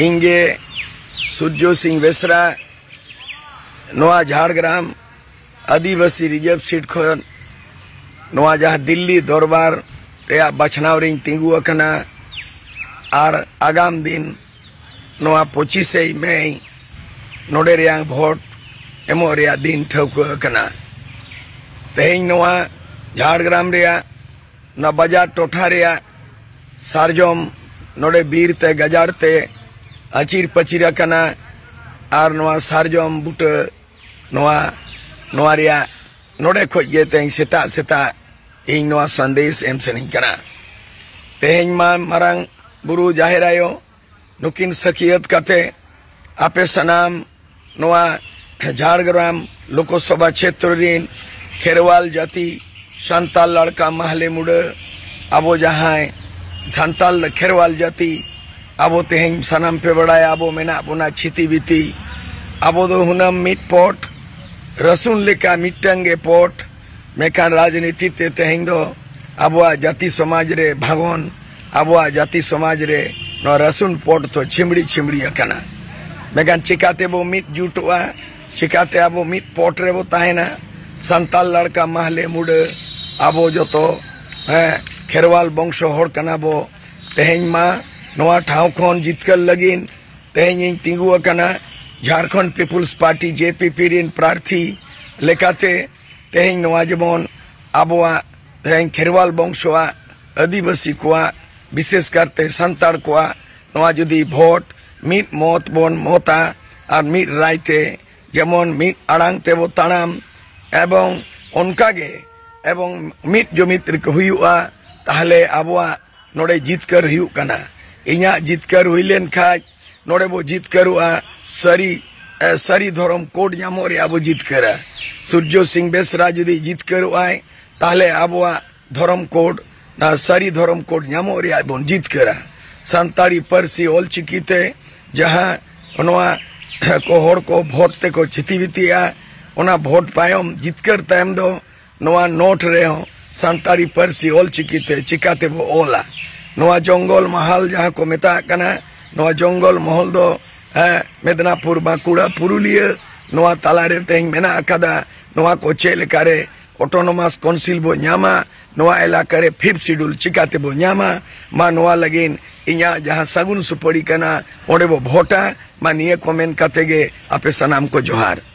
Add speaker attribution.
Speaker 1: इंगे सुजो सिंह बेसरा नवा झाड़ग्राम आदिवासी reserve seat खा जहाँ दिल्ली दरबार बाछनाव रही तीगूकना और आगाम दिन नवा पचिस मे नोडे भोट एम दिन ठाकुकना तेहना झाड़ग्राम बाजार टोटा सार्जम नोडे बीरते ᱟᱪᱤᱨ ᱯᱟᱹᱪᱤᱨ ᱟᱠᱟᱱᱟ ᱟᱨ ᱱᱚᱣᱟ ᱥᱟᱨᱡᱚᱢ ᱵᱩᱴᱟᱹ ᱱᱚᱣᱟ ᱱᱚᱣᱟ ᱨᱮᱭᱟᱜ ᱱᱚᱰᱮ ᱠᱷᱚᱡ ᱜᱮ ᱛᱮᱦᱮᱧ ᱥᱮᱛᱟᱜ ᱥᱮᱛᱟᱜ ᱤᱧ ᱱᱚᱣᱟ ᱥᱟᱸᱫᱮᱥ ᱮᱢ ᱥᱟᱱᱟᱧ ᱠᱟᱱᱟ ᱛᱮᱦᱮᱧ ᱢᱟ ᱢᱟᱨᱟᱝ ᱵᱩᱨᱩ ᱡᱟᱦᱮᱨ ᱟᱭᱳ ᱱᱩᱠᱤᱱ ᱥᱟᱹᱠᱷᱤᱭᱟᱹᱛ ᱠᱟᱛᱮ ᱟᱯᱮ ᱥᱟᱱᱟᱢ ᱱᱚᱣᱟ ᱡᱷᱟᱲᱜᱨᱟᱢ लोक सभा क्षेत्र रीन खेरवाल जाति संताल लड़का महले मुड़ अब जहाँ संताल खेरवाल जाति ᱟᱵᱚ ᱛᱮᱦᱮᱧ ᱥᱟᱱᱟᱢ ᱯᱮ ᱵᱟᱲᱟᱭᱟ ᱟᱵᱚ ᱢᱮᱱᱟᱜ ᱵᱚᱱᱟ ᱪᱷᱤᱛᱤ ᱵᱤᱛᱤ ᱟᱵᱚ ᱫᱚ ᱦᱩᱱᱟᱹᱝ ᱢᱤᱫ ᱯᱚᱴ ᱨᱟᱹᱥᱩᱱ ᱞᱮᱠᱟ ᱢᱤᱫᱴᱟᱝ ᱜᱮ ᱯᱚᱴ ᱢᱮᱱᱠᱷᱟᱱ ᱨᱟᱡᱽᱱᱤᱛᱤ ᱛᱮ ᱛᱮᱦᱮᱧ ᱫᱚ ᱟᱵᱚᱣᱟᱜ ᱡᱟᱹᱛᱤ ᱥᱚᱢᱟᱡᱽ ᱨᱮ ᱵᱷᱟᱜᱚᱱ ᱟᱵᱚᱣᱟᱜ ᱡᱟᱹᱛᱤ ᱥᱚᱢᱟᱡᱽ ᱨᱮ ᱱᱚᱣᱟ ᱨᱟᱹᱥᱩᱱ ᱯᱚᱴ ᱫᱚ ᱪᱷᱤᱢᱲᱤ ᱪᱷᱤᱢᱲᱤ ᱟᱠᱟᱱᱟ ᱢᱮᱱᱠᱷᱟᱱ ᱪᱤᱠᱟᱛᱮ ᱵᱚ ᱢᱤᱫ ᱡᱩᱴᱚᱜᱼᱟ ᱪᱤᱠᱟᱛᱮ ᱟᱵᱚ ᱢᱤᱫ ᱯᱚᱴ ᱨᱮᱵᱚ ᱛᱟᱦᱮᱱᱟ ᱥᱟᱱᱛᱟᱞ ᱞᱟᱲᱠᱟ ᱢᱟᱦᱞᱮ ᱢᱩᱰᱟᱹ ᱟᱵᱚ ᱡᱚᱛᱚ ᱠᱷᱮᱨᱣᱟᱞ ᱵᱚᱝᱥᱚ ᱦᱚᱲ ᱠᱟᱱᱟ ᱵᱚ ᱛᱮᱦᱮᱧ ᱢᱟ नवा जितकर लगिन तेहन तिंगू झारखंड पीपुल्स पार्टी जेपीपी रिन प्रार्थी लेकाते तेहन नवा जेमन आबोआ खेरवाल बंशोआ आदिवासी कोआ विशेष करते संताड़ कोआ जुदी भोट मीट मौत बोन मोता और मीट रायते जेमन मीट आड़ांग तेबो ताड़ाम एवं उनका एवं मीट जमीत रिक हुआ ताहले आबोआ नोड़े जीत कर इंहा जितकर हुई खाज नोड़े बो जितकर हुआ सरी सरी धर्म कोड नामोर जितकर सूर्यो सिंह बेसरा जदि जितकर हुआ ताले अब धर्म कोड ना सरी धर्म कोड नामोर जितकर संतारी परसी ओल चिकीते जहां उनवा को भोट ते को चितिवितिया उना भोट पायम जितकर तैम दो नोवा नोट रहे हो संतारी परसी ओल चिकीते चिकाते बो ओला ᱱᱚᱣᱟ ᱡᱚᱝᱜᱚᱞ ᱢᱟᱦᱟᱞ ᱡᱟᱦᱟᱸ ᱠᱚ ᱢᱮᱛᱟᱜ ᱠᱟᱱᱟ ᱱᱚᱣᱟ ᱡᱚᱝᱜᱚᱞ ᱢᱚᱦᱚᱞ ᱫᱚ ᱢᱮᱫᱽᱱᱟᱯᱩᱨ ᱵᱟᱸᱠᱩᱲᱟ ᱯᱩᱨᱩᱞᱤᱭᱟᱹ ᱱᱚᱣᱟ ᱛᱟᱞᱟᱨᱮ ᱛᱮᱦᱮᱧ ᱢᱮᱱᱟᱜ ᱟᱠᱟᱫᱟ ᱱᱚᱣᱟ ᱠᱚ ᱪᱮᱫ ᱞᱮᱠᱟᱨᱮ ऑटोनोमस काउंसिल बो न्यामा नवा इलाका रे फिफ्थ शेड्यूल चिकाते बो न्यामा मा नवा लगीन इया जहां सगुन सुपड़ी कना ओडे बो भोटा मा निये कमेंट काते गे आपे सनाम को जोहार